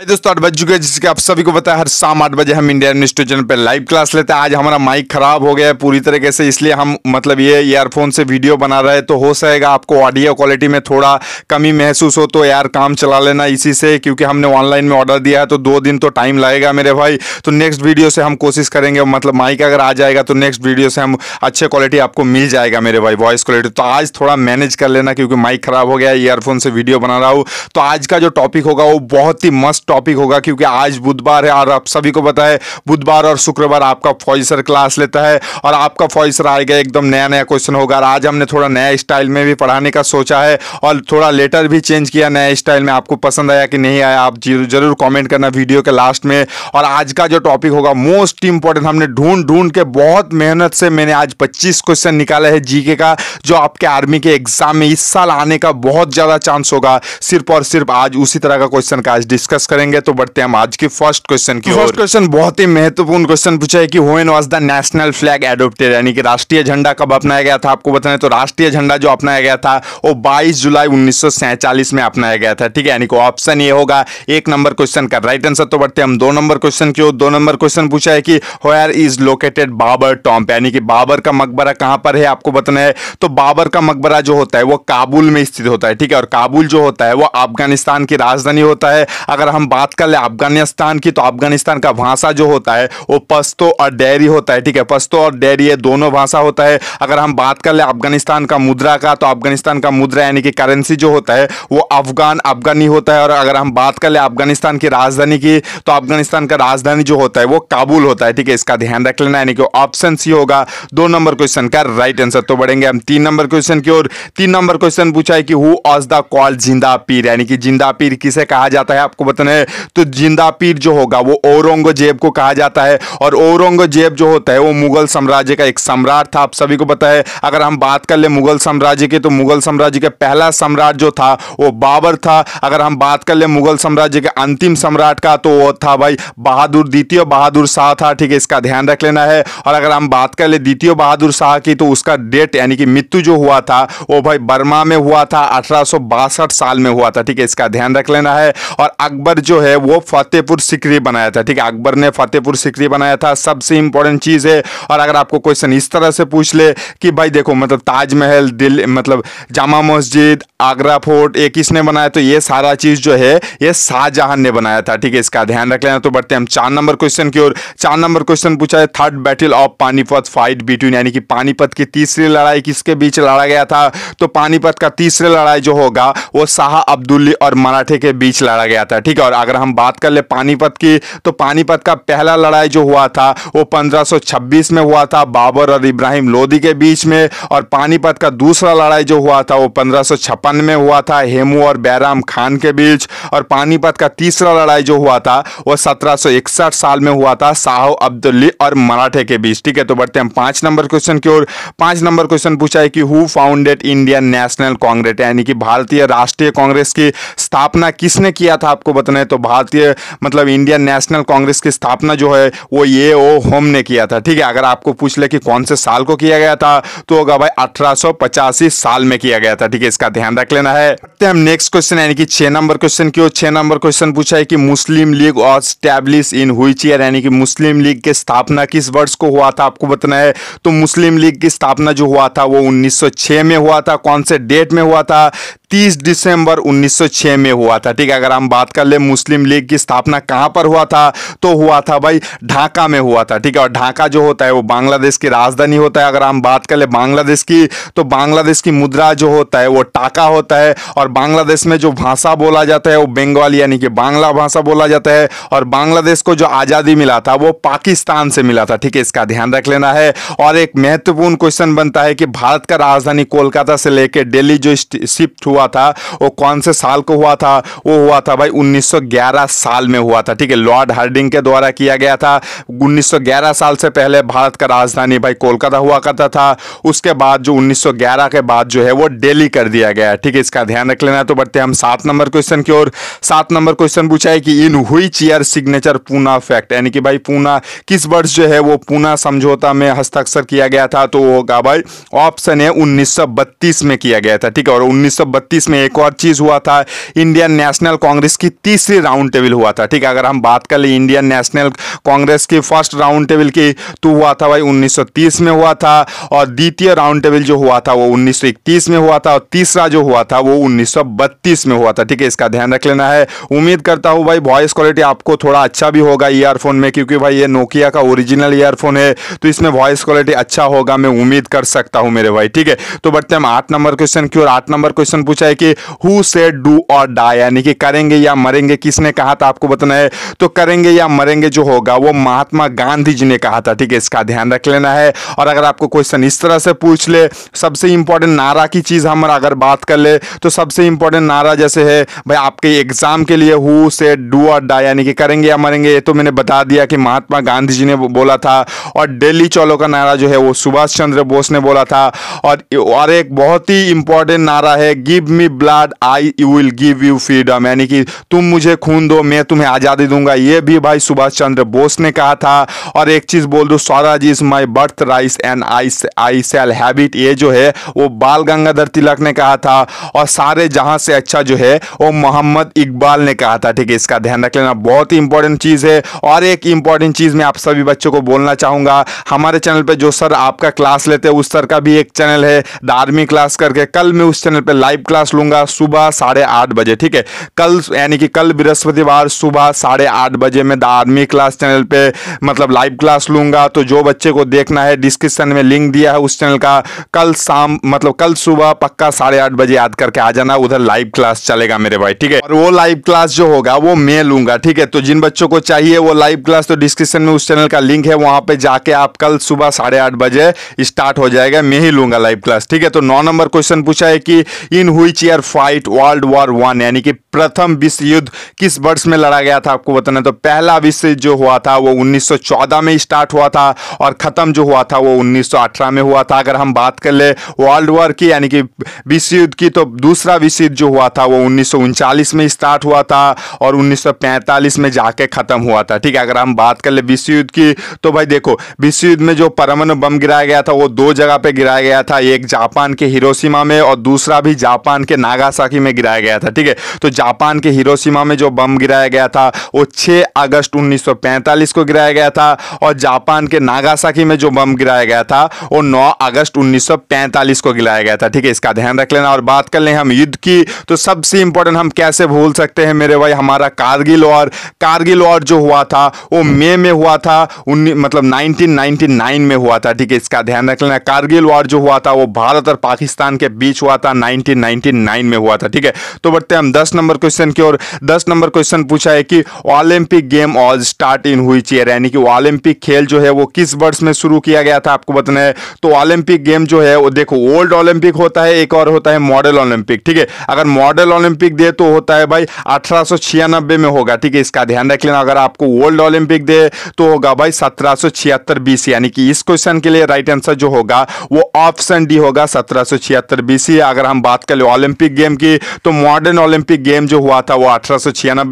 भाई दोस्तों आठ बज चुके हैं जिसके आप सभी को पता है हर शाम आठ बजे हम इंडिया न्यूज चैनल पर लाइव क्लास लेते हैं आज हमारा माइक खराब हो गया है पूरी तरीके से इसलिए हम मतलब ये ईयरफोन से वीडियो बना रहे तो हो सकेगा आपको ऑडियो क्वालिटी में थोड़ा कमी महसूस हो तो यार काम चला लेना इसी से क्योंकि हमने ऑनलाइन में ऑर्डर दिया है तो दो दिन तो टाइम लगेगा मेरे भाई तो नेक्स्ट वीडियो से हम कोशिश करेंगे मतलब माइक अगर आ जाएगा तो नेक्स्ट वीडियो से हम अच्छे क्वालिटी आपको मिल जाएगा मेरे भाई वॉइस क्वालिटी तो आज थोड़ा मैनेज कर लेना क्योंकि माइक खराब हो गया ईयरफोन से वीडियो बना रहा हूँ तो आज का जो टॉपिक होगा वो बहुत ही मस्त टॉपिक होगा क्योंकि आज बुधवार है और आप सभी को पता है बुधवार और शुक्रवार आपका फॉइसर क्लास लेता है और आपका फॉइसर आएगा एकदम नया नया क्वेश्चन होगा और आज हमने थोड़ा नया स्टाइल में भी पढ़ाने का सोचा है और थोड़ा लेटर भी चेंज किया नया स्टाइल में आपको पसंद आया कि नहीं आया आप जरूर कॉमेंट करना वीडियो के लास्ट में और आज का जो टॉपिक होगा मोस्ट इंपॉर्टेंट हमने ढूंढ ढूंढ के बहुत मेहनत से मैंने आज पच्चीस क्वेश्चन निकाला है जीके का जो आपके आर्मी के एग्जाम में इस साल आने का बहुत ज़्यादा चांस होगा सिर्फ और सिर्फ आज उसी तरह का क्वेश्चन का आज डिस्कस करें करेंगे तो बढ़ते हैं हम आज के फर्स्ट क्वेश्चन की फर्स्ट क्वेश्चन बहुत ही महत्वपूर्ण क्वेश्चन पूछा है कि when was the national flag adopted यानी कि राष्ट्रीय झंडा कब अपनाया गया था आपको बताने तो राष्ट्रीय झंडा जो अपनाया गया था वो बाईस जुलाई उन्नीस में अपनाया गया था ठीक है यानी कि ऑप्शन ये होगा एक नंबर क्वेश्चन का राइट आंसर तो बढ़ते हम दो नंबर क्वेश्चन की ओर दो नंबर क्वेश्चन पूछा है कि where is located Babar tomb यानी कि बाबर का मकबरा कहां पर है आपको बताना है तो बाबर का मकबरा जो होता है वो काबुल में स्थित होता है ठीक है और काबुल जो होता है वो अफगानिस्तान की राजधानी होता है अगर हम हम बात कर ले अफगानिस्तान की तो अफगानिस्तान का भाषा जो होता है वो पश्तो और डेयरी होता है ठीक है पश्तो और डेयरी ये दोनों भाषा होता है अगर हम बात कर ले अफगानिस्तान का मुद्रा का तो अफगानिस्तान का मुद्रा यानी कि करेंसी जो होता है वो अफगान अफगानी होता है और अगर हम बात कर ले अफगानिस्तान की राजधानी की तो अफगानिस्तान का राजधानी जो होता है वो काबुल होता है ठीक है इसका ध्यान रख लेना यानी कि ऑप्शन सी होगा दो नंबर क्वेश्चन का राइट आंसर तो बढ़ेंगे हम तीन नंबर क्वेश्चन की ओर तीन नंबर क्वेश्चन पूछा है कि हु ऑज द कॉल जिंदा पीर यानी कि जिंदा पीर किसे कहा जाता है आपको बताने है तो जिंदा पीर जो होगा वो औरंगजेब को कहा जाता है और औरंगजेब जो होता है वो मुगल साम्राज्य का एक सम्राट था आप सभी को पता है अगर हम बात कर ले मुगल साम्राज्य की तो मुगल साम्राज्य का पहला सम्राट जो था वो बाबर था अगर हम बात कर ले मुगल साम्राज्य के अंतिम सम्राट का तो वो था भाई बहादुर द्वितीय बहादुर शाह था ठीक है इसका ध्यान रख लेना है और अगर हम बात कर ले द्वितीय बहादुर शाह की तो उसका डेट यानी कि मृत्यु जो हुआ था वो भाई बर्मा में हुआ था अठारह साल में हुआ था ठीक है इसका ध्यान रख लेना है और अकबर जो है वो फतेहपुर सिकरी बनाया था ठीक है अकबर ने फतेहपुर सिकरी बनाया था सबसे इंपॉर्टेंट चीज़ है और अगर आपको क्वेश्चन इस तरह से पूछ ले कि भाई देखो मतलब ताजमहल दिल मतलब जामा मस्जिद आगरा फोर्ट ये किसने बनाया तो ये सारा चीज़ जो है ये शाहजहां ने बनाया था ठीक है इसका ध्यान रख लेना तो बढ़ते हम चार नंबर क्वेश्चन की ओर चार नंबर क्वेश्चन पूछा है third battle of Panipat fight between यानी कि पानीपत की तीसरी लड़ाई किसके बीच लड़ा गया था तो पानीपत का तीसरी लड़ाई जो होगा वो शाह अब्दुल्ली और मराठे के बीच लड़ा गया था ठीक है और अगर हम बात कर ले पानीपत की तो पानीपत का पहला लड़ाई जो हुआ था वो 1526 में हुआ था बाबर और इब्राहिम लोदी के बीच में और पानीपत का दूसरा लड़ाई जो हुआ था वो पंद्रह में हुआ था हेमू और बैराम खान के बीच और पानीपत का तीसरा लड़ाई जो हुआ था वो सत्रह साल में हुआ था शाह अब्दुल्ली और मराठे के बीच ठीक है तो बढ़ते हैं पांच नंबर क्वेश्चन की ओर पांच नंबर क्वेश्चन पूछा है कि who founded Indian National Congress यानी कि भारतीय राष्ट्रीय कांग्रेस की स्थापना किसने किया था आपको बताना है तो भारतीय मतलब इंडियन नेशनल कांग्रेस की स्थापना जो है वो ये ओ होम ने किया था ठीक है अगर आपको पूछ ले कि कौन से साल को किया गया था तो होगा भाई अठारह साल में किया गया था ठीक है इसका ध्यान रख लेना है हम नेक्स्ट क्वेश्चन यानी कि छह नंबर क्वेश्चन क्यों छह नंबर क्वेश्चन पूछा है कि मुस्लिम लीग और स्टैब्लिश इन हुई चेयर यानी कि मुस्लिम लीग की स्थापना किस वर्ष को हुआ था आपको बताना है तो मुस्लिम लीग की स्थापना जो हुआ था वो 1906 में हुआ था कौन से डेट में हुआ था 30 दिसंबर 1906 में हुआ था ठीक है अगर हम बात कर ले मुस्लिम लीग की स्थापना कहाँ पर हुआ था तो हुआ था भाई ढाका में हुआ था ठीक है और ढाका जो होता है वो बांग्लादेश की राजधानी होता है अगर हम बात कर ले बांग्लादेश की तो बांग्लादेश की मुद्रा जो होता है वो टाका होता है और बांग्लादेश में जो भाषा बोला जाता है वो बंगाली यानी कि बांग्ला भाषा बोला जाता है और बांग्लादेश को जो आज़ादी मिला था वो पाकिस्तान से मिला था ठीक है इसका ध्यान रख लेना है और एक महत्वपूर्ण क्वेश्चन बनता है कि भारत का राजधानी कोलकाता से लेकर दिल्ली जो शिफ्ट हुआ था वो कौन से साल को हुआ था वो हुआ था भाई उन्नीस 1911 साल में हुआ था ठीक है लॉर्ड हार्डिंग के द्वारा किया गया था 1911 साल से पहले भारत का राजधानी भाई कोलकाता हुआ करता था उसके बाद जो 1911 के बाद जो है वो डेली कर दिया गया ठीक है इसका ध्यान रख लेना तो बढ़ते हम सात नंबर क्वेश्चन की ओर सात नंबर क्वेश्चन पूछा है कि in which chair signature Poona fact यानी कि भाई पूना किस वर्ष जो है वो पूना समझौता में हस्ताक्षर किया गया था तो होगा भाई ऑप्शन है उन्नीस में किया गया था ठीक है और उन्नीस में एक और चीज़ हुआ था इंडियन नेशनल कांग्रेस की तीस से राउंड टेबल हुआ था ठीक है अगर हम बात कर लें इंडियन नेशनल कांग्रेस की फर्स्ट राउंड टेबल की तो हुआ था भाई 1930 में हुआ था और द्वितीय राउंड टेबल जो हुआ था वो 1931 में हुआ था और तीसरा जो हुआ था वो 1932 में हुआ था ठीक है इसका ध्यान रख लेना है उम्मीद करता हूँ भाई वॉइस क्वालिटी आपको थोड़ा अच्छा भी होगा ईयरफोन में क्योंकि भाई ये नोकिया का ओरिजिनल ईयरफोन है तो इसमें वॉइस क्वालिटी अच्छा होगा मैं उम्मीद कर सकता हूँ मेरे भाई ठीक है तो बढ़ते हम आठ नंबर क्वेश्चन की और आठ नंबर क्वेश्चन पूछा है कि हु से डू और डा यानी कि करेंगे या मरेंगे करेंगे किसने कहा था आपको बताना है तो करेंगे या मरेंगे जो होगा वो महात्मा गांधी जी ने कहा था ठीक है इसका ध्यान रख लेना है और अगर आपको क्वेश्चन इस तरह से पूछ ले सबसे इंपॉर्टेंट नारा की चीज़ हम अगर बात कर ले तो सबसे इंपॉर्टेंट नारा जैसे है भाई आपके एग्जाम के लिए हु से डू और डा यानी कि करेंगे या मरेंगे ये तो मैंने बता दिया कि महात्मा गांधी जी ने बोला था और डेली चौलो का नारा जो है वो सुभाष चंद्र बोस ने बोला था और और एक बहुत ही इंपॉर्टेंट नारा है give me blood I will give you freedom यानी कि तुम मुझे खून दो मैं तुम्हें आज़ादी दूंगा ये भी भाई सुभाष चंद्र बोस ने कहा था और एक चीज़ बोल दो Swaraj is my birth right and I I shall हैबिट ये जो है वो बाल गंगाधर तिलक ने कहा था और सारे जहां से अच्छा जो है वो मोहम्मद इकबाल ने कहा था ठीक है इसका ध्यान रख लेना बहुत ही इंपॉर्टेंट चीज़ है और एक इंपॉर्टेंट चीज़ मैं आप सभी बच्चों को बोलना चाहूंगा हमारे चैनल पर जो सर आपका क्लास लेते हैं उस सर का भी एक चैनल है द आर्मी क्लास करके कल मैं उस चैनल पर लाइव क्लास लूंगा सुबह साढ़े आठ बजे ठीक है कल यानी कि कल बृहस्पतिवार सुबह साढ़े आठ बजे में द आर्मी क्लास चैनल पे मतलब लाइव क्लास लूँगा तो जो बच्चे को देखना है डिस्क्रिप्शन में लिंक दिया है उस चैनल का कल शाम मतलब कल सुबह पक्का साढ़े आठ बजे याद करके आ जाना उधर लाइव क्लास चलेगा मेरे भाई ठीक है और वो लाइव क्लास जो होगा वो मैं लूँगा ठीक है तो जिन बच्चों को चाहिए वो लाइव क्लास तो डिस्क्रिप्शन में उस चैनल का लिंक है वहाँ पर जाके आप कल सुबह साढ़े आठ बजे स्टार्ट हो जाएगा मैं ही लूँगा लाइव क्लास ठीक है तो नौ नंबर क्वेश्चन पूछा है कि in which year fight world war one यानी कि प्रथम विश्व युद्ध किस वर्ष में लड़ा गया था आपको बताना तो पहला विश्व युद्ध जो हुआ था वो 1914 में स्टार्ट हुआ था और ख़त्म जो हुआ था वो 1918 में हुआ था अगर हम बात कर ले वर्ल्ड वॉर की यानी कि विश्व युद्ध की तो दूसरा विश्व युद्ध जो हुआ था वो उन्नीस में स्टार्ट हुआ था और उन्नीस में जाके ख़त्म हुआ था ठीक है अगर हम बात कर ले विश्व युद्ध की तो भाई देखो विश्व युद्ध में जो परमाणु बम गिराया गया था वो दो जगह पर गिराया गया था एक जापान के हिरोसीमा में और दूसरा भी जापान के नागासाकी में गिराया गया था ठीक है तो जापान के हिरोसीमा में जो बम गिराया गया था वो 6 अगस्त 1945 को गिराया गया था और जापान के नागासाकी में जो बम गिराया गया था वो 9 अगस्त 1945 को गिराया गया था ठीक है इसका ध्यान रख लेना और बात कर लें हम युद्ध की तो सबसे इंपॉर्टेंट हम कैसे भूल सकते हैं मेरे भाई हमारा कारगिल और कारगिल और जो हुआ था वो मे हम्म। में हुआ था मतलब नाइनटीन में हुआ था ठीक है इसका ध्यान रख लेना कारगिल वॉर जो हुआ था वो भारत और पाकिस्तान के बीच हुआ था 1999 में हुआ था ठीक है तो बढ़ते हम 10 नंबर क्वेश्चन की ओर दस नंबर क्वेश्चन पूछा है कि Olympic game all start in which year यानी कि ओलंपिक खेल जो है वो किस वर्ष में शुरू किया गया था आपको बताना है तो ओलंपिक गेम जो है वो देखो ओल्ड ओलंपिक होता है एक और होता है मॉडल ओलंपिक ठीक है अगर मॉडल ओलंपिक दे तो होता है भाई अठारह में होगा ठीक है इसका ध्यान रख लेना अगर आपको ओल्ड ओलंपिक दे तो होगा भाई सत्रह सौ यानी कि इस क्वेश्चन के लिए राइट आंसर जो होगा वो ऑप्शन डी होगा सत्रह सौ अगर हम बात कर ले ओलंपिक गेम की तो मॉडर्न ओलंपिक गेम जो हुआ था वो अठारह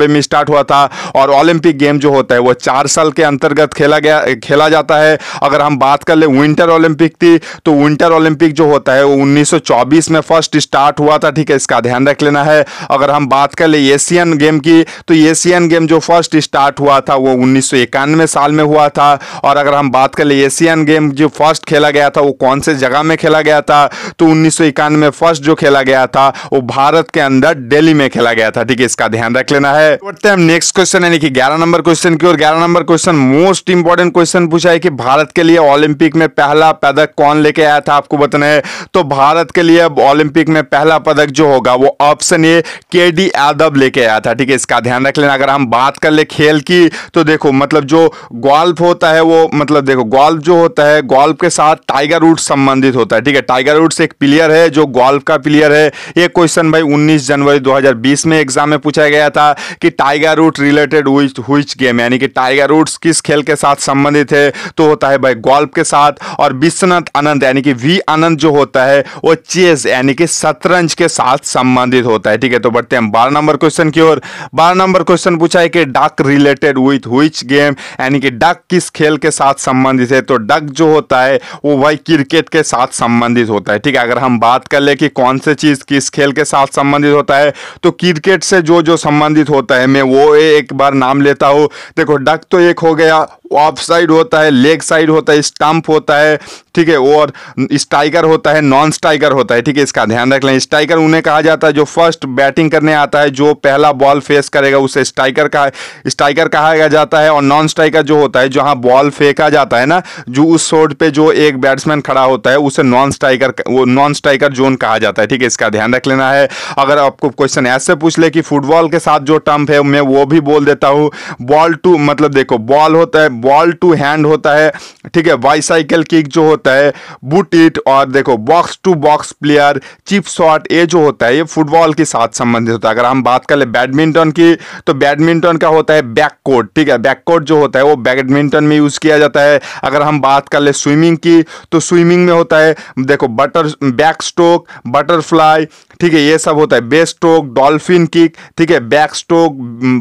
में स्टार्ट हुआ था और ओलंपिक गेम जो होता है वो चार साल के अंतर्गत खेला गया खेला जाता है अगर हम बात कर ले विंटर ओलंपिक थी तो विंटर ओलंपिक जो होता है वो 1924 में फर्स्ट स्टार्ट हुआ था ठीक है इसका ध्यान रख लेना है अगर हम बात कर ले एशियन गेम की तो एशियन गेम जो फर्स्ट स्टार्ट हुआ था वो उन्नीस साल में हुआ था और अगर हम बात कर ले एशियन गेम जो फर्स्ट खेला गया था वो कौन से जगह में खेला गया था तो उन्नीस फर्स्ट जो खेला गया था वो भारत के अंदर दिल्ली में खेला गया था ठीक है इसका ध्यान रख रख लेना है तो बढ़ते हैं हम नेक्स्ट क्वेश्चन यानी कि ग्यारह नंबर क्वेश्चन की और ग्यारह number question most important question पूछा है कि भारत के लिए ओलंपिक में पहला पदक कौन लेके आया था आपको बताना है तो भारत के लिए ओलंपिक में पहला पदक जो होगा वो ऑप्शन ए के डी यादव लेके आया था ठीक है इसका ध्यान रख लेना अगर हम बात कर ले खेल की तो देखो मतलब जो गोल्फ होता है वो मतलब देखो गोल्फ जो होता है गोल्फ के साथ टाइगर रूट संबंधित होता है ठीक है टाइगर रूट एक प्लेयर है जो गोल्फ का प्लेयर है ये क्वेश्चन भाई उन्नीस जनवरी दो में एग्जाम में पूछा गया था था कि tiger root related which game यानी कि टाइगर रूट्स किस खेल के साथ संबंधित है तो होता है भाई गोल्फ के साथ और विश्वनाथ आनंद यानी कि वी आनंद जो होता है वो चेस यानी कि शतरंज के साथ संबंधित होता है ठीक है तो बढ़ते हैं बारह नंबर क्वेश्चन की ओर बारह नंबर क्वेश्चन पूछा है कि duck related with which game यानी कि डक किस खेल के साथ संबंधित है तो डक जो होता है वो भाई क्रिकेट के साथ संबंधित होता है ठीक है अगर हम बात कर ले कि कौन से चीज़ किस खेल के साथ संबंधित होता है तो क्रिकेट से जो जो संबंध संबंधित होता है मैं वो एक बार नाम लेता हूँ देखो डक तो एक हो गया ऑफ साइड होता है लेग साइड होता है स्टम्प होता है ठीक है और स्ट्राइकर होता है नॉन स्ट्राइकर होता है ठीक है इसका ध्यान रख लें स्ट्राइकर उन्हें कहा जाता है जो फर्स्ट बैटिंग करने आता है जो पहला बॉल फेस करेगा उसे स्ट्राइकर का स्ट्राइकर कहा जाता है और नॉन स्ट्राइकर जो होता है जहाँ बॉल फेंका जाता है ना जो उस शोट पर जो एक बैट्समैन खड़ा होता है उसे नॉन स्ट्राइकर वो नॉन स्ट्राइकर जोन कहा जाता है ठीक है इसका ध्यान रख लेना है अगर आपको क्वेश्चन ऐसे पूछ ले कि फुटबॉल के साथ जो टम्प है मैं वो भी बोल देता हूँ बॉल टू मतलब देखो बॉल होता है बॉल टू हैंड होता है ठीक है बाईसाइकिल किक जो होता है बुट इट और देखो box to box player chip shot ये जो होता है ये फुटबॉल के साथ संबंधित होता है अगर हम बात कर ले बैडमिंटन की तो बैडमिंटन का होता है बैक कोर्ट ठीक है बैक कोर्ट जो होता है वो बैडमिंटन में यूज़ किया जाता है अगर हम बात कर ले स्विमिंग की तो स्विमिंग में होता है देखो बटर बैक स्ट्रोक बटरफ्लाई ठीक है ये सब होता है बेस्ट स्ट्रोक डॉल्फिन किक ठीक है back stroke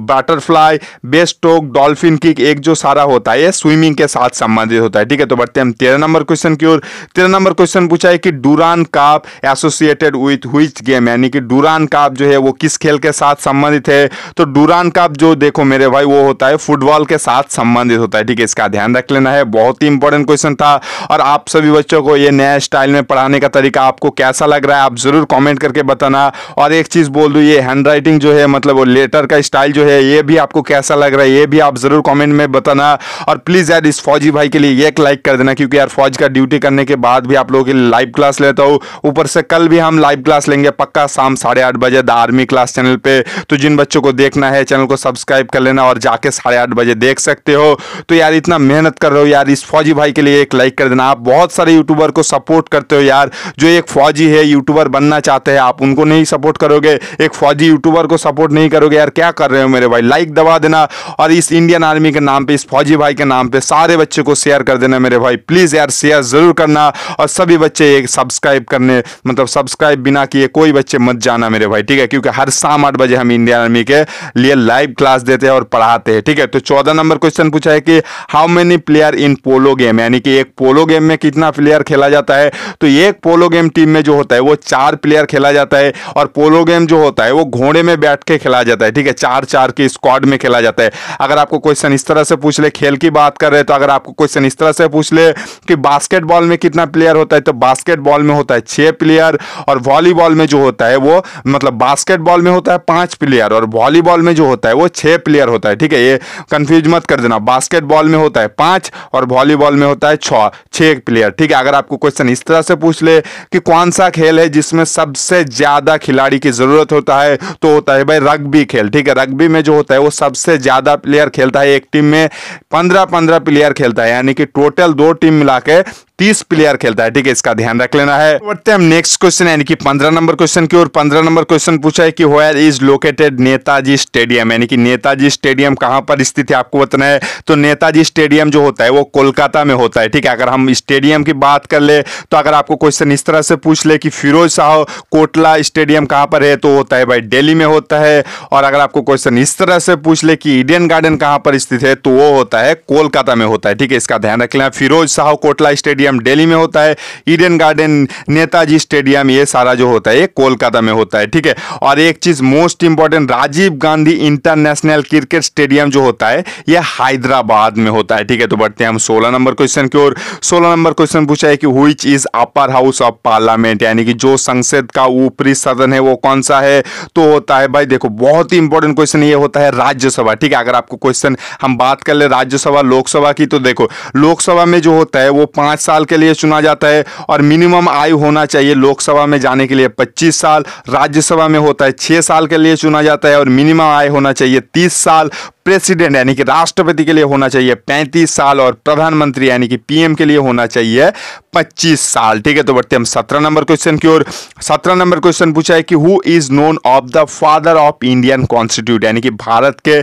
butterfly breast stroke dolphin kick एक जो सारा होता है ये स्विमिंग के साथ संबंधित होता है ठीक है तो बढ़ते हम तेरह नंबर क्वेश्चन की ओर तेरह नंबर क्वेश्चन पूछा है कि Durand cup associated with which game यानी कि डूरान काप जो है वो किस खेल के साथ संबंधित है तो डूरान काप जो देखो मेरे भाई वो होता है फुटबॉल के साथ संबंधित होता है ठीक है इसका ध्यान रख लेना है बहुत ही इंपॉर्टेंट क्वेश्चन था और आप सभी बच्चों को ये नया स्टाइल में पढ़ाने का तरीका आपको कैसा लग रहा है आप जरूर कॉमेंट करके बताना और एक चीज़ बोल दूँ ये हैंड राइटिंग जो है मतलब वो लेटर का स्टाइल जो है ये भी आपको कैसा लग रहा है ये भी आप ज़रूर कमेंट में बताना और प्लीज़ यार इस फौजी भाई के लिए एक लाइक कर देना क्योंकि यार फौज का ड्यूटी करने के बाद भी आप लोगों के लाइव क्लास लेता हूँ ऊपर से कल भी हम लाइव क्लास लेंगे पक्का शाम साढ़े बजे द आर्मी क्लास चैनल पर तो जिन बच्चों को देखना है चैनल को सब्सक्राइब कर लेना और जाके साढ़े बजे देख सकते हो तो यार इतना मेहनत कर रहे हो यार इस फौजी भाई के लिए एक लाइक कर देना आप बहुत सारे यूट्यूबर को सपोर्ट करते हो यार जो एक फौजी है यूट्यूबर बनना चाहते हैं आप आप उनको नहीं सपोर्ट करोगे एक फौजी यूट्यूबर को सपोर्ट नहीं करोगे यार क्या कर रहे हो मेरे भाई लाइक दबा देना और इस इंडियन आर्मी के नाम पर इस फौजी भाई के नाम पर सारे बच्चे को शेयर कर देना मेरे भाई प्लीज़ यार शेयर ज़रूर करना और सभी बच्चे एक सब्सक्राइब करने मतलब सब्सक्राइब बिना किए कोई बच्चे मत जाना मेरे भाई ठीक है क्योंकि हर शाम आठ बजे हम इंडियन आर्मी के लिए लाइव क्लास देते हैं और पढ़ाते हैं ठीक है तो चौदह नंबर क्वेश्चन पूछा है कि how many player in polo game यानी कि एक पोलो गेम में कितना प्लेयर खेला जाता है तो एक पोलो गेम टीम में जो होता है वो चार प्लेयर खेला जाता है जाता है और पोलो गेम जो होता है वो घोड़े में बैठ के खेला जाता है ठीक है चार चार के स्क्वाड में खेला जाता है अगर आपको क्वेश्चन इस तरह से पूछ ले खेल की बात कर रहे तो अगर आपको क्वेश्चन इस तरह से पूछ ले कि बास्केटबॉल में कितना प्लेयर होता है तो बास्केटबॉल में होता है छः प्लेयर और वॉलीबॉल में जो होता है वो मतलब बास्केटबॉल में होता है पाँच प्लेयर और वॉलीबॉल में जो होता है वो छः प्लेयर होता है ठीक है ये कन्फ्यूज मत कर देना बास्केटबॉल में होता है पाँच और वॉलीबॉल में होता है छः प्लेयर ठीक है अगर आपको क्वेश्चन इस तरह से पूछ ले कि कौन सा खेल है जिसमें सबसे ज़्यादा खिलाड़ी की ज़रूरत होता है तो होता है भाई रग्बी खेल ठीक है रग्बी में जो होता है वो सबसे ज़्यादा प्लेयर खेलता है एक टीम में पंद्रह पंद्रह प्लेयर खेलता है यानी कि टोटल दो टीम मिला के तीस प्लेयर खेलता है ठीक है इसका ध्यान रख लेना है बढ़ते हम नेक्स्ट क्वेश्चन यानी कि पंद्रह नंबर क्वेश्चन की ओर पंद्रह नंबर क्वेश्चन पूछा है कि where is located Netaji stadium यानी कि नेताजी स्टेडियम कहाँ पर स्थित है आपको बताना है तो नेताजी स्टेडियम जो होता है वो कोलकाता में होता है ठीक है अगर हम स्टेडियम की बात कर ले तो अगर आपको क्वेश्चन इस तरह से पूछ ले कि फिरोज शाह कोटला स्टेडियम कहाँ पर है तो होता है भाई डेली में होता है और अगर आपको क्वेश्चन इस तरह से पूछ ले कि इडियन गार्डन कहाँ पर स्थित है तो वो होता है कोलकाता में होता है ठीक है इसका ध्यान रख लेना फिरोज शाह कोटला स्टेडियम स्टेडियम दिल्ली में होता है ईडन गार्डन नेताजी स्टेडियम ये सारा जो होता है ये कोलकाता में होता है ठीक है और एक चीज़ most important Rajiv Gandhi international cricket stadium जो होता है यह हैदराबाद में होता है ठीक है तो बढ़ते हैं हम सोलह नंबर क्वेश्चन की ओर सोलह नंबर क्वेश्चन पूछा है कि which is upper house of parliament यानी कि जो संसद का ऊपरी सदन है वो कौन सा है तो होता है भाई देखो बहुत ही इंपॉर्टेंट क्वेश्चन ये होता है राज्यसभा ठीक है अगर आपको क्वेश्चन हम बात कर ले राज्यसभा लोकसभा की तो देखो लोकसभा में जो होता है वो पांच साल साल के लिए चुना जाता है और मिनिमम आयु होना चाहिए लोकसभा में जाने के लिए पच्चीस साल राज्यसभा में होता है 6 साल के लिए चुना जाता है और मिनिमम आय होना चाहिए तीस साल प्रेसिडेंट यानी कि राष्ट्रपति के लिए होना चाहिए पैंतीस साल और प्रधानमंत्री यानी कि पीएम के लिए होना चाहिए पच्चीस साल ठीक है तो बढ़ते हम सत्रह नंबर क्वेश्चन की ओर सत्रह नंबर क्वेश्चन पूछा है कि who is known of the father of Indian constitute यानी कि भारत के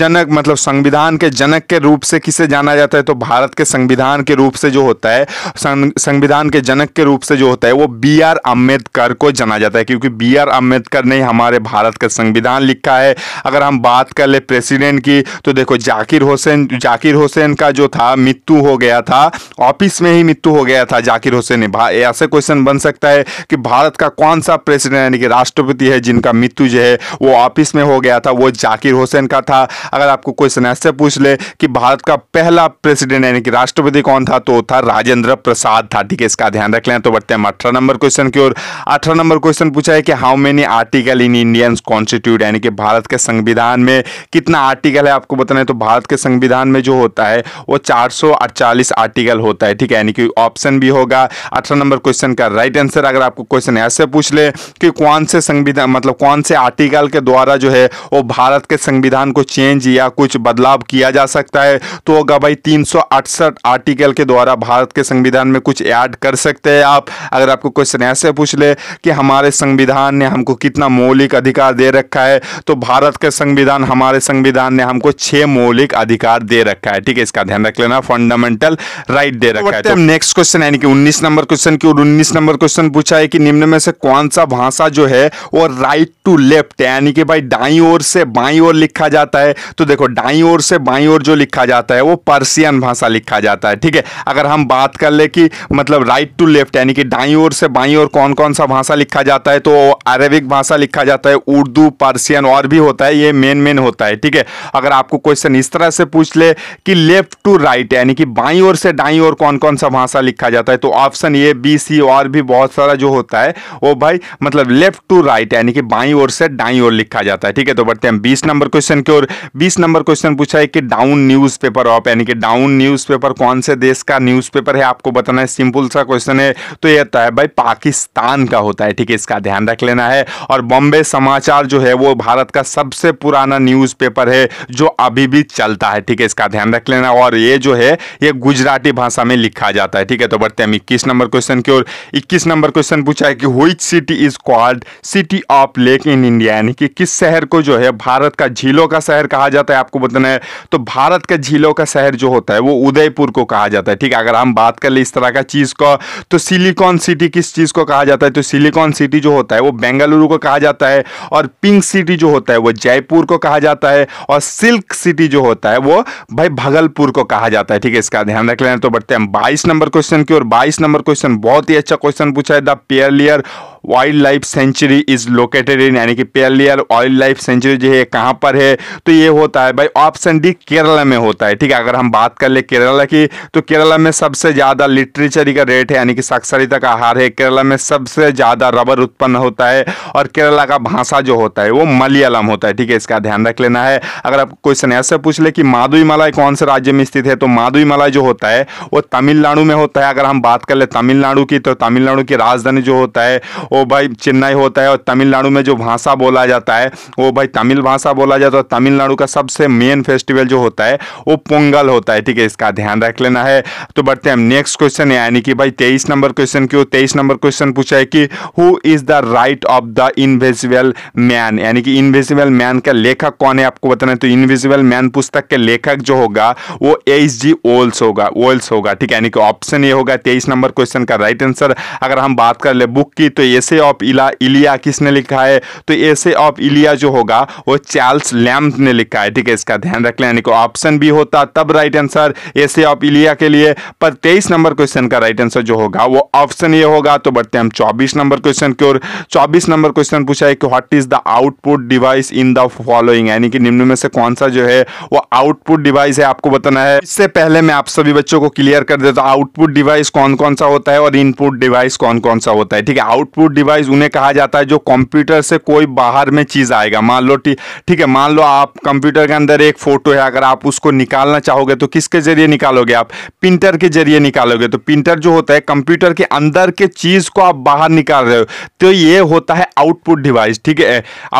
जनक मतलब संविधान के जनक के रूप से किसे जाना जाता है तो भारत के संविधान के रूप से जो होता है संविधान के जनक के रूप से जो होता है वो बी आर अम्बेडकर को जाना जाता है क्योंकि बी आर अम्बेडकर ने हमारे भारत का संविधान लिखा है अगर हम बात कर ले प्रेसिडेंट की तो देखो जाकिर हुसैन जाकिर हुसैन का जो था मृत्यु हो गया था ऑफिस में ही मृत्यु हो गया था जाकिर हुसैन ने ऐसे क्वेश्चन बन सकता है कि भारत का कौन सा प्रेसिडेंट यानी कि राष्ट्रपति है जिनका मृत्यु जो है वो ऑफिस में हो गया था वो जाकिर हुसैन का था अगर आपको क्वेश्चन ऐसे पूछ ले कि भारत का पहला प्रेसिडेंट यानी कि राष्ट्रपति कौन था तो था राजेंद्र प्रसाद था ठीक है इसका ध्यान रख लें तो बढ़ते हैं अठारह नंबर क्वेश्चन की ओर अठारह नंबर क्वेश्चन पूछा है कि how many article in Indian constitute यानी कि भारत के संविधान में कितना आर्टिकल आर्टिकल है आपको बताना है तो भारत के संविधान में जो होता है वो चार आर्टिकल होता है ठीक है यानी कि ऑप्शन भी होगा अठारह नंबर क्वेश्चन का राइट आंसर अगर आपको क्वेश्चन ऐसे पूछ ले कि कौन से संविधान मतलब कौन से आर्टिकल के द्वारा जो है वो भारत के संविधान को चेंज या कुछ बदलाव किया जा सकता है तो होगा भाई तीन आर्टिकल के द्वारा भारत के संविधान में कुछ ऐड कर सकते हैं आप अगर आपको क्वेश्चन ऐसे पूछ ले कि हमारे संविधान ने हमको कितना मौलिक अधिकार दे रखा है तो भारत के संविधान हमारे संविधान ने हमको छह मौलिक अधिकार दे रखा है ठीक है इसका ध्यान रख लेना फंडामेंटल राइट दे रखा है नेक्स्ट तो क्वेश्चन तो यानी कि उन्नीस नंबर क्वेश्चन की और उन्नीस नंबर क्वेश्चन पूछा है कि निम्न में से कौन सा भाषा जो है वो राइट टू लेफ्ट यानी कि भाई डाई ओर से बाई ओर लिखा जाता है तो देखो डाई ओर से बाई ओर जो लिखा जाता है वो पर्सियन भाषा लिखा जाता है ठीक है अगर हम बात कर ले कि मतलब राइट टू लेफ्ट यानी कि डाई ओर से बाई ओर कौन कौन सा भाषा लिखा जाता है तो अरेबिक भाषा लिखा जाता है उर्दू पर्सियन और भी होता है ये मेन मेन होता है ठीक है अगर आपको क्वेश्चन इस तरह से पूछ ले कि लेफ्ट टू राइट यानी कि बाई और से डाई और कौन कौन सा भाषा लिखा जाता है तो ऑप्शन ए बी सी और भी बहुत सारा जो होता है वो भाई मतलब लेफ्ट टू राइट यानी कि बाई और से डाई और लिखा जाता है ठीक है तो बढ़ते हैं बीस नंबर क्वेश्चन की ओर बीस नंबर क्वेश्चन पूछा है कि डाउन न्यूज पेपर ऑफ यानी कि डाउन न्यूज पेपर कौन से देश का न्यूज पेपर है आपको बताना है सिंपल सा क्वेश्चन है तो यह होता है भाई पाकिस्तान का होता है ठीक है इसका ध्यान रख लेना है और बॉम्बे समाचार जो है वो भारत का सबसे पुराना न्यूज पेपर है जो अभी भी चलता है ठीक है इसका ध्यान रख लेना और ये जो है ये गुजराती भाषा में लिखा जाता है ठीक है तो बढ़ते हम इक्कीस नंबर क्वेश्चन की ओर इक्कीस नंबर क्वेश्चन पूछा है कि which city is called city of lake in India यानी कि किस शहर को जो है भारत का झीलों का शहर कहा जाता है आपको बताना है तो भारत का झीलों का शहर जो होता है वो उदयपुर को कहा जाता है ठीक है अगर हम बात कर ले इस तरह का चीज़ को तो सिलिकॉन सिटी किस चीज़ को कहा जाता है तो सिलिकॉन सिटी जो होता है वो बेंगलुरु को कहा जाता है और पिंक सिटी जो होता है वो जयपुर को कहा जाता है और सिल्क सिटी जो होता है वो भाई भागलपुर को कहा जाता है ठीक है इसका ध्यान रख लेना तो बढ़ते हैं हम बाईस नंबर क्वेश्चन की और बाईस नंबर क्वेश्चन बहुत ही अच्छा क्वेश्चन पूछा है the Periyar wildlife sanctuary is located in यानी कि पेलियर वाइल्ड लाइफ सेंचुरी जो है कहाँ पर है तो ये होता है भाई ऑप्शन डी केरला में होता है ठीक है अगर हम बात कर ले केरला की तो केरला में सबसे ज़्यादा लिटरेचरी का रेट है यानी कि साक्षरिता का हार है केरला में सबसे ज़्यादा रबर उत्पन्न होता है और केरला का भाषा जो होता है वो मलयालम होता है ठीक है इसका ध्यान रख लेना है अगर आप क्वेश्चन ऐसे पूछ ले कि माधुई मलाई कौन से राज्य में स्थित है तो माधुई मलाई जो होता है वो तमिलनाडु में होता है अगर हम बात कर ले तमिलनाडु की तो तमिलनाडु की राजधानी जो होता है वो भाई चेन्नई होता है और तमिलनाडु में जो भाषा बोला जाता है वो भाई तमिल भाषा बोला जाता है तमिलनाडु का सबसे मेन फेस्टिवल जो होता है वो पोंगल होता है ठीक है इसका ध्यान रख लेना है तो बढ़ते हैं नेक्स्ट क्वेश्चन यानी कि भाई तेईस नंबर क्वेश्चन क्यों तेईस नंबर क्वेश्चन पूछा है कि who is the writer of the invisible man यानी कि इनविजिबल मैन का लेखक कौन है आपको बताना है तो इनविजिबल मैन पुस्तक के लेखक जो होगा वो एच जी ओल्स होगा ओल्स होगा ठीक है यानी कि ऑप्शन ये होगा तेईस नंबर क्वेश्चन का राइट आंसर अगर हम बात कर ले बुक की तो ये एसे ऑफ इला इलिया किसने लिखा है तो एसे ऑफ इलिया जो होगा वो चार्ल्स लैम्प ने लिखा है ठीक है इसका ध्यान रख लें यानी कि ऑप्शन भी होता तब right answer essay of Elia के लिए पर तेईस नंबर क्वेश्चन का राइट आंसर जो होगा वो ऑप्शन ये होगा तो बढ़ते हम चौबीस नंबर क्वेश्चन की ओर चौबीस नंबर क्वेश्चन पूछा है कि what is the output device in the following यानी कि निम्न में से कौन सा जो है वो आउटपुट डिवाइस है आपको बताना है इससे पहले मैं आप सभी बच्चों को क्लियर कर देता हूँ आउटपुट डिवाइस कौन कौन सा होता है और इनपुट डिवाइस कौन कौन सा होता है ठीक है आउटपुट डिवाइस उन्हें कहा जाता है जो कंप्यूटर से कोई बाहर में चीज़ आएगा मान लो ठीक है मान लो आप कंप्यूटर के अंदर एक फ़ोटो है अगर आप उसको निकालना चाहोगे तो किसके ज़रिए निकालोगे आप प्रिंटर के ज़रिए निकालोगे तो प्रिंटर जो होता है कंप्यूटर के अंदर के चीज़ को आप बाहर निकाल रहे हो तो ये होता है आउटपुट डिवाइस ठीक है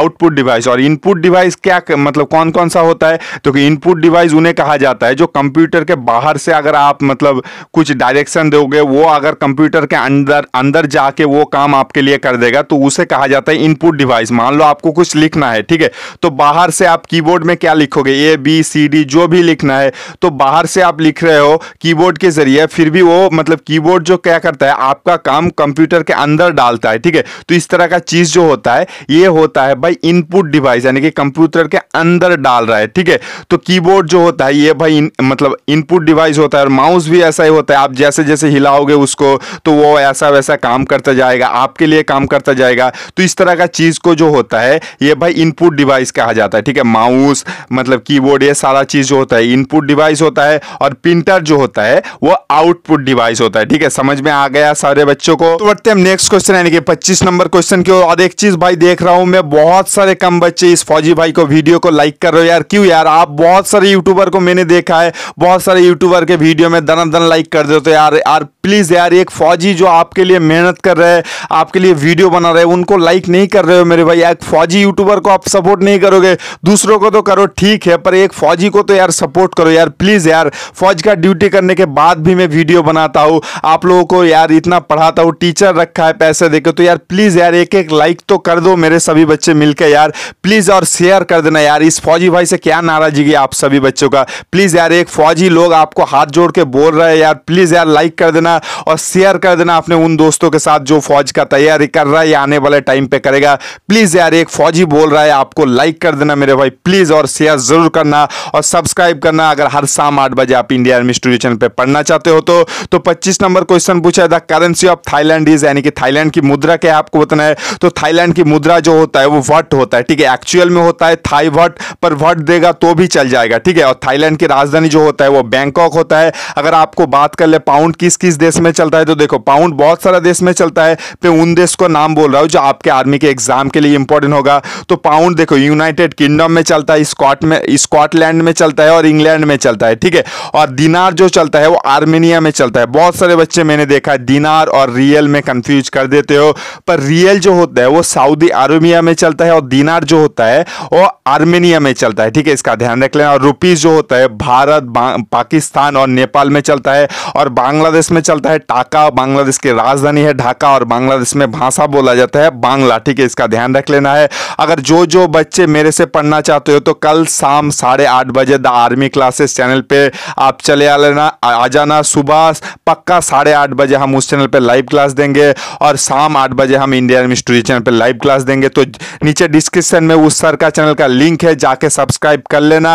आउटपुट डिवाइस और इनपुट डिवाइस क्या मतलब कौन कौन सा होता है तो इनपुट डिवाइस उन्हें कहा जाता है जो कंप्यूटर के बाहर से अगर आप मतलब कुछ डायरेक्शन दोगे वो अगर कंप्यूटर के अंदर अंदर जाके वो काम आप आपके लिए कर देगा तो उसे कहा जाता है इनपुट डिवाइस मान लो आपको कुछ लिखना है ठीक है तो बाहर से आप कीबोर्ड में क्या लिखोगे ए बी सी डी जो भी लिखना है तो बाहर से आप लिख रहे हो कीबोर्ड के जरिए फिर भी वो मतलब कीबोर्ड जो क्या करता है आपका काम कंप्यूटर के अंदर डालता है ठीक है तो इस तरह का चीज़ जो होता है ये होता है भाई इनपुट डिवाइस यानी कि कंप्यूटर के अंदर डाल रहा है ठीक है तो कीबोर्ड जो होता है ये भाई इन, मतलब इनपुट डिवाइस होता है और माउस भी ऐसा ही होता है आप जैसे जैसे हिलाओगे उसको तो वो ऐसा वैसा काम करता जाएगा आपके के लिए काम करता जाएगा तो इस तरह का चीज़ को जो होता है ये भाई इनपुट डिवाइस कहा जाता है ठीक है माउस मतलब कीबोर्ड ये सारा चीज़ जो होता है इनपुट डिवाइस होता है और प्रिंटर जो होता है वो आउटपुट डिवाइस होता है ठीक है समझ में आ गया सारे बच्चों को तो बढ़ते हम नेक्स्ट क्वेश्चन यानी कि पच्चीस नंबर क्वेश्चन की और एक चीज़ भाई देख रहा हूँ मैं बहुत सारे कम बच्चे इस फौजी भाई को वीडियो को लाइक कर रहे हो यार क्यों यार आप बहुत सारे यूट्यूबर को मैंने देखा है बहुत सारे यूट्यूबर के वीडियो में दन दन लाइक कर देते हो यार यार प्लीज़ यार एक फौजी जो आपके लिए मेहनत कर रहे हैं आपके आपके लिए वीडियो बना रहे उनको लाइक नहीं कर रहे हो मेरे भाई एक फौजी यूट्यूबर को आप सपोर्ट नहीं करोगे दूसरों को तो करो ठीक है पर एक फौजी को तो यार सपोर्ट करो यार प्लीज़ यार फौज का ड्यूटी करने के बाद भी मैं वीडियो बनाता हूँ आप लोगों को यार इतना पढ़ाता हूँ टीचर रखा है पैसे देकर तो यार प्लीज़ यार एक एक लाइक तो कर दो मेरे सभी बच्चे मिलकर यार प्लीज़ और शेयर कर देना यार इस फौजी भाई से क्या नाराजगी आप सभी बच्चों का प्लीज़ यार एक फौजी लोग आपको हाथ जोड़ के बोल रहे हैं यार प्लीज़ यार लाइक कर देना और शेयर कर देना अपने उन दोस्तों के साथ जो फौज का तैयार तैयारी कर रहा है या आने वाले टाइम पे करेगा प्लीज़ यार एक फौजी बोल रहा है आपको लाइक कर देना मेरे भाई प्लीज़ और शेयर ज़रूर करना और सब्सक्राइब करना अगर हर शाम आठ बजे आप इंडिया आर्मी स्टूडियो चैनल पर पढ़ना चाहते हो तो, तो पच्चीस नंबर क्वेश्चन पूछा है the currency of Thailand is यानी कि थाईलैंड की मुद्रा क्या है आपको बताना है तो थाईलैंड की मुद्रा जो होता है वो वट होता है ठीक है एक्चुअल में होता है थाई वट पर वट देगा तो भी चल जाएगा ठीक है और थाईलैंड की राजधानी जो होता है वो बैंकॉक होता है अगर आपको बात कर ले पाउंड किस किस देश में चलता है तो देखो पाउंड बहुत सारा देश में चलता है फिर उन देश का नाम बोल रहा हूँ जो आपके आर्मी के एग्जाम के लिए इंपॉर्टेंट होगा तो पाउंड देखो यूनाइटेड किंगडम में चलता है स्कॉट में स्कॉटलैंड में चलता है और इंग्लैंड में चलता है ठीक है और दिनार जो चलता है वो आर्मेनिया में चलता है बहुत सारे बच्चे मैंने देखा है दिनार और रियल में कंफ्यूज कर देते हो पर रियल जो होता है वो सऊदी अरबिया में चलता है और दिनार जो होता है वो आर्मेनिया में चलता है ठीक है इसका ध्यान रख लेना और रुपीज़ जो होता है भारत पाकिस्तान और नेपाल में चलता है और बांग्लादेश में चलता है टाका बांग्लादेश की राजधानी है ढाका और बांग्लादेश में में भाषा बोला जाता है बांग्ला ठीक है इसका ध्यान रख लेना है अगर जो जो बच्चे मेरे से पढ़ना चाहते हो तो कल शाम साढ़े आठ बजे द आर्मी क्लासेस चैनल पे आप चले आ लेना आ जाना सुबह पक्का साढ़े आठ बजे हम उस चैनल पे लाइव क्लास देंगे और शाम आठ बजे हम इंडियन हिस्ट्री चैनल पे लाइव क्लास देंगे तो नीचे डिस्क्रिप्शन में उस सर का चैनल का लिंक है जाके सब्सक्राइब कर लेना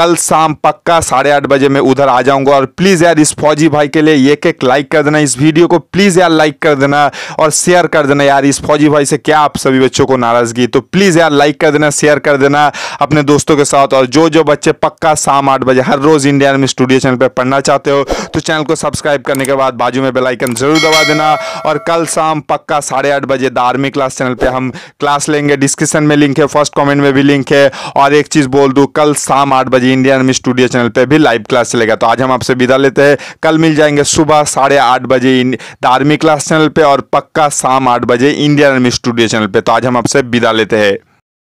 कल शाम पक्का साढ़े आठ बजे मैं उधर आ जाऊंगा और प्लीज़ यार इस फौजी भाई के लिए एक एक लाइक कर देना इस वीडियो को प्लीज़ यार लाइक कर देना और शेयर कर देना यार इस फौजी भाई से क्या आप सभी बच्चों को नाराजगी तो प्लीज़ यार लाइक कर देना शेयर कर देना अपने दोस्तों के साथ और जो जो बच्चे पक्का शाम आठ बजे हर रोज़ इंडिया में स्टूडियो चैनल पर पढ़ना चाहते हो तो चैनल को सब्सक्राइब करने के बाद बाजू में बेलाइकन ज़रूर दबा देना और कल शाम पक्का साढ़े आठ बजे द क्लास चैनल पर हम क्लास लेंगे डिस्क्रिप्शन में लिंक है फर्स्ट कॉमेंट में भी लिंक है और एक चीज़ बोल दू कल शाम आठ बजे इंडिया आर्मी स्टूडियो चैनल पर भी लाइव क्लास चलेगा तो आज हम आपसे विदा लेते हैं कल मिल जाएंगे सुबह साढ़े आठ बजे धार्मिक आर्मी क्लास चैनल पर और पक्का शाम शाम आठ बजे इंडियन आर्मी स्टूडियो चैनल पे तो आज हम आपसे विदा लेते हैं